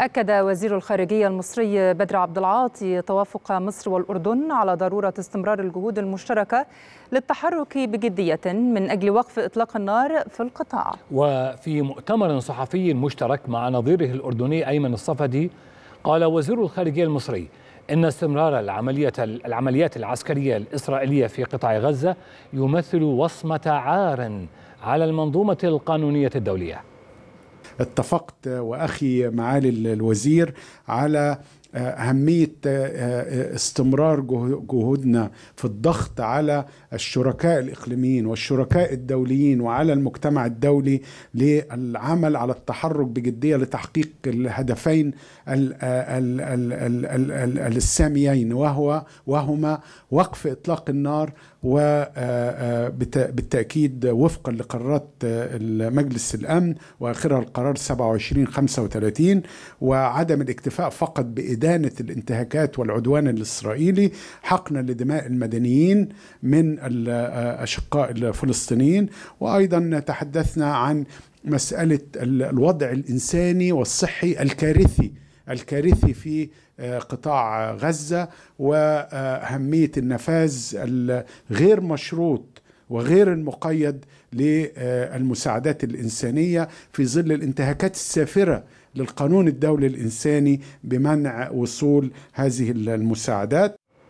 أكد وزير الخارجية المصري بدر عبد العاطي توافق مصر والأردن على ضرورة استمرار الجهود المشتركة للتحرك بجدية من أجل وقف إطلاق النار في القطاع وفي مؤتمر صحفي مشترك مع نظيره الأردني أيمن الصفدي قال وزير الخارجية المصري إن استمرار العملية العمليات العسكرية الإسرائيلية في قطاع غزة يمثل وصمة عار على المنظومة القانونية الدولية اتفقت واخي معالي الوزير على اهميه آه، آه، استمرار جهودنا في الضغط على الشركاء الاقليميين والشركاء الدوليين وعلى المجتمع الدولي للعمل على التحرك بجديه لتحقيق الهدفين آه، الساميين وهو وهما وقف اطلاق النار وبالتاكيد وفقا لقرارات مجلس الامن واخرها القرار 2735 وعدم الاكتفاء فقط بإدارة إدانة الانتهاكات والعدوان الإسرائيلي حقنا لدماء المدنيين من الأشقاء الفلسطينيين وأيضا تحدثنا عن مسألة الوضع الإنساني والصحي الكارثي الكارثي في آه، قطاع غزة وأهمية النفاذ الغير مشروط وغير المقيد للمساعدات الإنسانية في ظل الانتهاكات السافرة للقانون الدولي الإنساني بمنع وصول هذه المساعدات